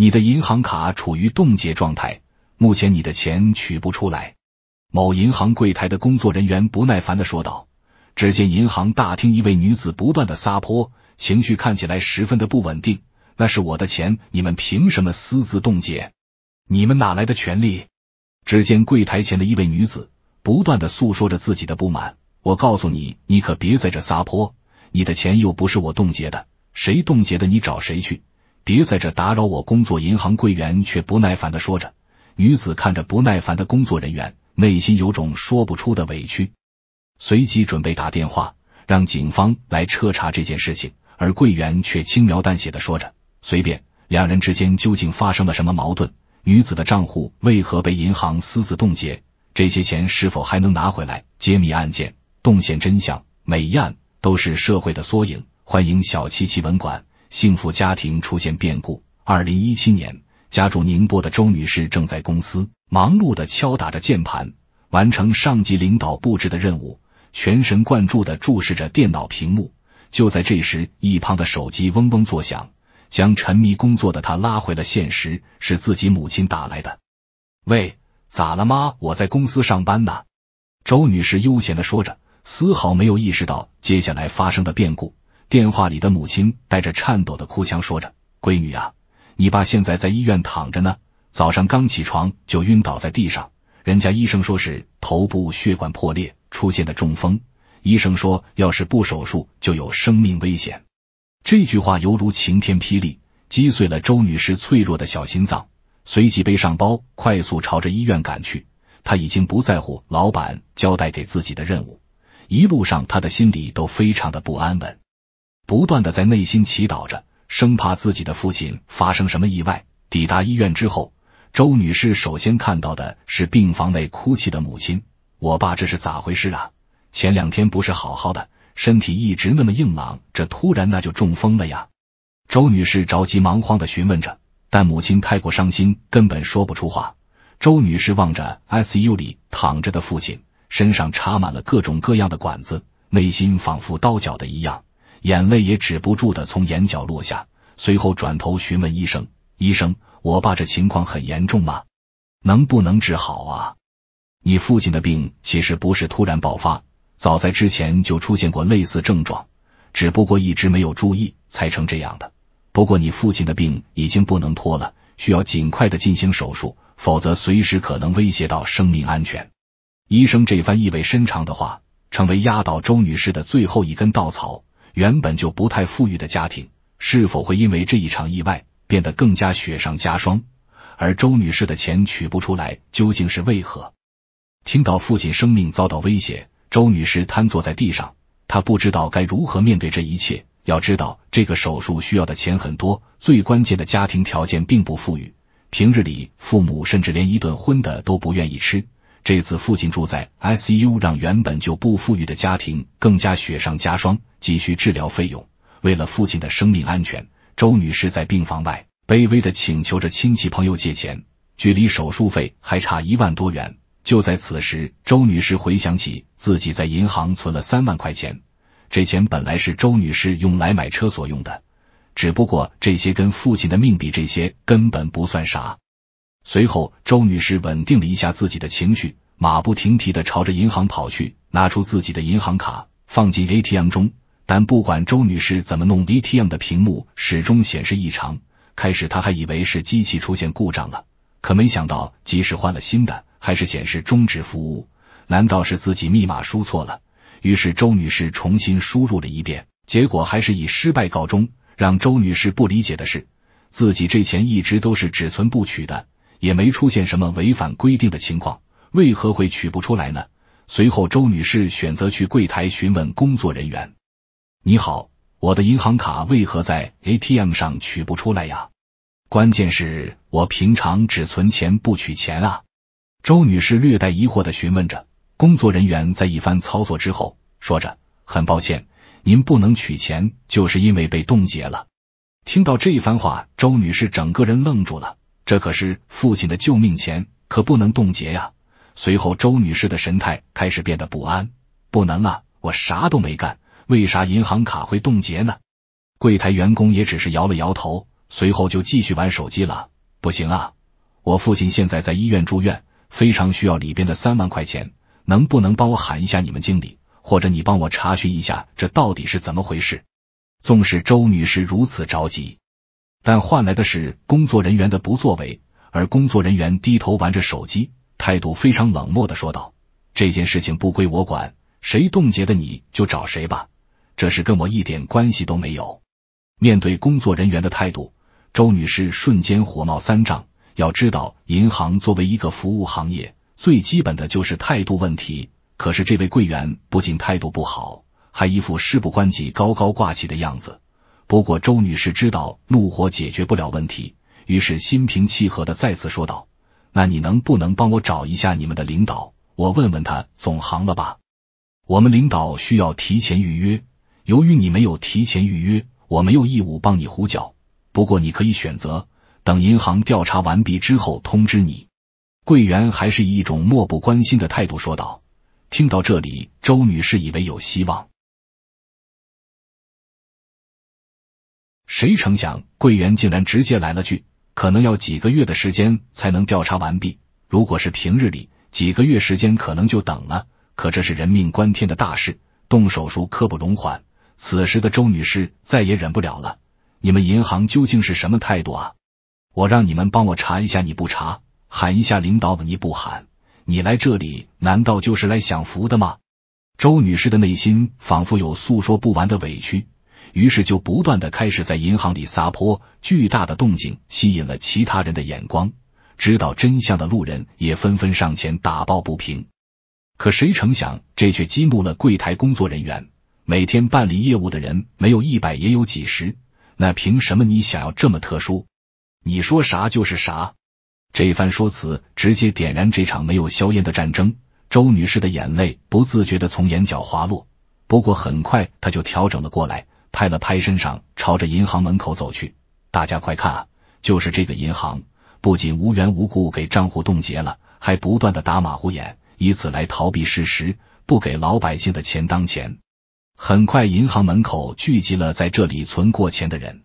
你的银行卡处于冻结状态，目前你的钱取不出来。某银行柜台的工作人员不耐烦的说道。只见银行大厅一位女子不断的撒泼，情绪看起来十分的不稳定。那是我的钱，你们凭什么私自冻结？你们哪来的权利？只见柜台前的一位女子不断的诉说着自己的不满。我告诉你，你可别在这撒泼。你的钱又不是我冻结的，谁冻结的，你找谁去。别在这打扰我！工作银行柜员却不耐烦的说着。女子看着不耐烦的工作人员，内心有种说不出的委屈，随即准备打电话让警方来彻查这件事情。而柜员却轻描淡写的说着：“随便。”两人之间究竟发生了什么矛盾？女子的账户为何被银行私自冻结？这些钱是否还能拿回来？揭秘案件，洞见真相，每一案都是社会的缩影。欢迎小七奇闻馆。幸福家庭出现变故。二零一七年，家住宁波的周女士正在公司忙碌的敲打着键盘，完成上级领导布置的任务，全神贯注的注视着电脑屏幕。就在这时，一旁的手机嗡嗡作响，将沉迷工作的她拉回了现实。是自己母亲打来的。喂，咋了妈？我在公司上班呢。周女士悠闲的说着，丝毫没有意识到接下来发生的变故。电话里的母亲带着颤抖的哭腔说着：“闺女啊，你爸现在在医院躺着呢，早上刚起床就晕倒在地上，人家医生说是头部血管破裂出现的中风，医生说要是不手术就有生命危险。”这句话犹如晴天霹雳，击碎了周女士脆弱的小心脏。随即背上包，快速朝着医院赶去。他已经不在乎老板交代给自己的任务，一路上他的心里都非常的不安稳。不断的在内心祈祷着，生怕自己的父亲发生什么意外。抵达医院之后，周女士首先看到的是病房内哭泣的母亲。我爸这是咋回事啊？前两天不是好好的，身体一直那么硬朗，这突然那就中风了呀？周女士着急忙慌的询问着，但母亲太过伤心，根本说不出话。周女士望着 ICU 里躺着的父亲，身上插满了各种各样的管子，内心仿佛刀绞的一样。眼泪也止不住的从眼角落下，随后转头询问医生：“医生，我爸这情况很严重吗？能不能治好啊？”“你父亲的病其实不是突然爆发，早在之前就出现过类似症状，只不过一直没有注意才成这样的。不过你父亲的病已经不能拖了，需要尽快的进行手术，否则随时可能威胁到生命安全。”医生这番意味深长的话，成为压倒周女士的最后一根稻草。原本就不太富裕的家庭，是否会因为这一场意外变得更加雪上加霜？而周女士的钱取不出来，究竟是为何？听到父亲生命遭到威胁，周女士瘫坐在地上，她不知道该如何面对这一切。要知道，这个手术需要的钱很多，最关键的家庭条件并不富裕，平日里父母甚至连一顿荤的都不愿意吃。这次父亲住在 ICU，让原本就不富裕的家庭更加雪上加霜。急需治疗费用，为了父亲的生命安全，周女士在病房外卑微的请求着亲戚朋友借钱，距离手术费还差一万多元。就在此时，周女士回想起自己在银行存了三万块钱，这钱本来是周女士用来买车所用的，只不过这些跟父亲的命比，这些根本不算啥。随后，周女士稳定了一下自己的情绪，马不停蹄的朝着银行跑去，拿出自己的银行卡放进 ATM 中。但不管周女士怎么弄，ATM 的屏幕始终显示异常。开始她还以为是机器出现故障了，可没想到即使换了新的，还是显示终止服务。难道是自己密码输错了？于是周女士重新输入了一遍，结果还是以失败告终。让周女士不理解的是，自己这钱一直都是只存不取的。也没出现什么违反规定的情况，为何会取不出来呢？随后，周女士选择去柜台询问工作人员：“你好，我的银行卡为何在 ATM 上取不出来呀？关键是我平常只存钱不取钱啊。”周女士略带疑惑的询问着。工作人员在一番操作之后，说着：“很抱歉，您不能取钱，就是因为被冻结了。”听到这一番话，周女士整个人愣住了。这可是父亲的救命钱，可不能冻结呀！随后，周女士的神态开始变得不安。不能啊，我啥都没干，为啥银行卡会冻结呢？柜台员工也只是摇了摇头，随后就继续玩手机了。不行啊，我父亲现在在医院住院，非常需要里边的三万块钱，能不能帮我喊一下你们经理，或者你帮我查询一下这到底是怎么回事？纵使周女士如此着急。但换来的是工作人员的不作为，而工作人员低头玩着手机，态度非常冷漠的说道：“这件事情不归我管，谁冻结的你就找谁吧，这事跟我一点关系都没有。”面对工作人员的态度，周女士瞬间火冒三丈。要知道，银行作为一个服务行业，最基本的就是态度问题。可是这位柜员不仅态度不好，还一副事不关己高高挂起的样子。不过，周女士知道怒火解决不了问题，于是心平气和的再次说道：“那你能不能帮我找一下你们的领导？我问问他总行了吧？我们领导需要提前预约，由于你没有提前预约，我没有义务帮你胡搅。不过你可以选择等银行调查完毕之后通知你。”柜员还是以一种漠不关心的态度说道。听到这里，周女士以为有希望。谁成想，柜员竟然直接来了句：“可能要几个月的时间才能调查完毕。如果是平日里，几个月时间可能就等了。可这是人命关天的大事，动手术刻不容缓。”此时的周女士再也忍不了了：“你们银行究竟是什么态度啊？我让你们帮我查一下，你不查；喊一下领导，你不喊。你来这里难道就是来享福的吗？”周女士的内心仿佛有诉说不完的委屈。于是就不断的开始在银行里撒泼，巨大的动静吸引了其他人的眼光。知道真相的路人也纷纷上前打抱不平。可谁成想，这却激怒了柜台工作人员。每天办理业务的人没有一百也有几十，那凭什么你想要这么特殊？你说啥就是啥。这番说辞直接点燃这场没有硝烟的战争。周女士的眼泪不自觉的从眼角滑落，不过很快她就调整了过来。拍了拍身上，朝着银行门口走去。大家快看啊！就是这个银行，不仅无缘无故给账户冻结了，还不断的打马虎眼，以此来逃避事实，不给老百姓的钱当钱。很快，银行门口聚集了在这里存过钱的人，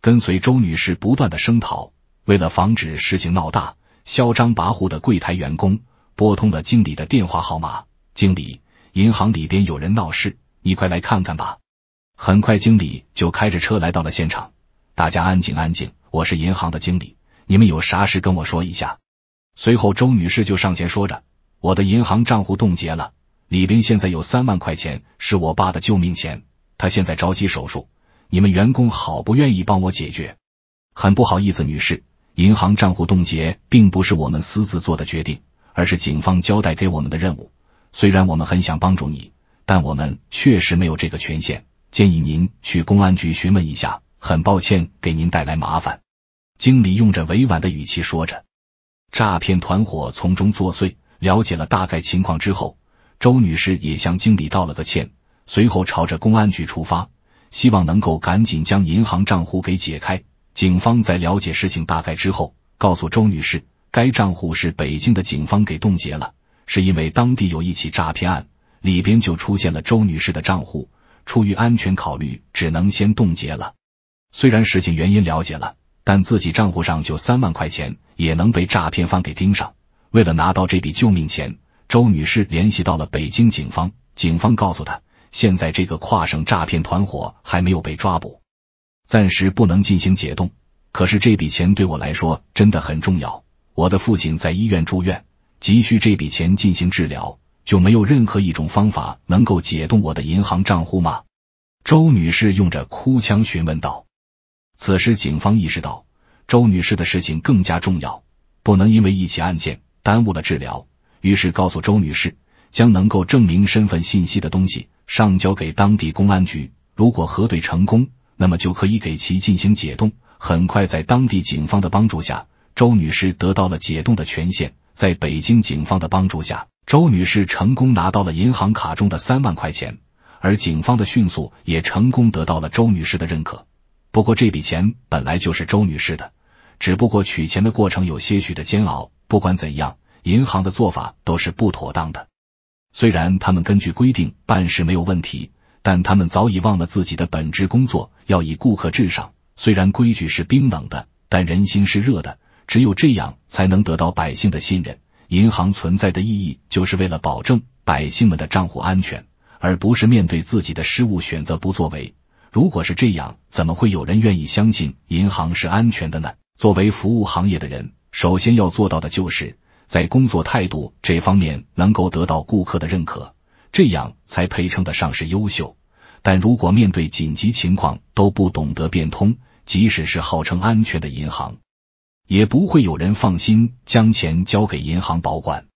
跟随周女士不断的声讨。为了防止事情闹大，嚣张跋扈的柜台员工拨通了经理的电话号码：“经理，银行里边有人闹事，你快来看看吧。”很快，经理就开着车来到了现场。大家安静，安静。我是银行的经理，你们有啥事跟我说一下。随后，周女士就上前说着：“我的银行账户冻结了，里边现在有三万块钱，是我爸的救命钱。他现在着急手术，你们员工好不愿意帮我解决。很不好意思，女士，银行账户冻结并不是我们私自做的决定，而是警方交代给我们的任务。虽然我们很想帮助你，但我们确实没有这个权限。”建议您去公安局询问一下。很抱歉给您带来麻烦。经理用着委婉的语气说着。诈骗团伙从中作祟。了解了大概情况之后，周女士也向经理道了个歉，随后朝着公安局出发，希望能够赶紧将银行账户给解开。警方在了解事情大概之后，告诉周女士，该账户是北京的警方给冻结了，是因为当地有一起诈骗案，里边就出现了周女士的账户。出于安全考虑，只能先冻结了。虽然事情原因了解了，但自己账户上就三万块钱，也能被诈骗犯给盯上。为了拿到这笔救命钱，周女士联系到了北京警方。警方告诉她，现在这个跨省诈骗团伙还没有被抓捕，暂时不能进行解冻。可是这笔钱对我来说真的很重要，我的父亲在医院住院，急需这笔钱进行治疗。就没有任何一种方法能够解冻我的银行账户吗？周女士用着哭腔询问道。此时，警方意识到周女士的事情更加重要，不能因为一起案件耽误了治疗，于是告诉周女士将能够证明身份信息的东西上交给当地公安局。如果核对成功，那么就可以给其进行解冻。很快，在当地警方的帮助下，周女士得到了解冻的权限。在北京警方的帮助下。周女士成功拿到了银行卡中的三万块钱，而警方的迅速也成功得到了周女士的认可。不过这笔钱本来就是周女士的，只不过取钱的过程有些许的煎熬。不管怎样，银行的做法都是不妥当的。虽然他们根据规定办事没有问题，但他们早已忘了自己的本职工作要以顾客至上。虽然规矩是冰冷的，但人心是热的。只有这样才能得到百姓的信任。银行存在的意义就是为了保证百姓们的账户安全，而不是面对自己的失误选择不作为。如果是这样，怎么会有人愿意相信银行是安全的呢？作为服务行业的人，首先要做到的就是在工作态度这方面能够得到顾客的认可，这样才配称得上是优秀。但如果面对紧急情况都不懂得变通，即使是号称安全的银行。也不会有人放心将钱交给银行保管。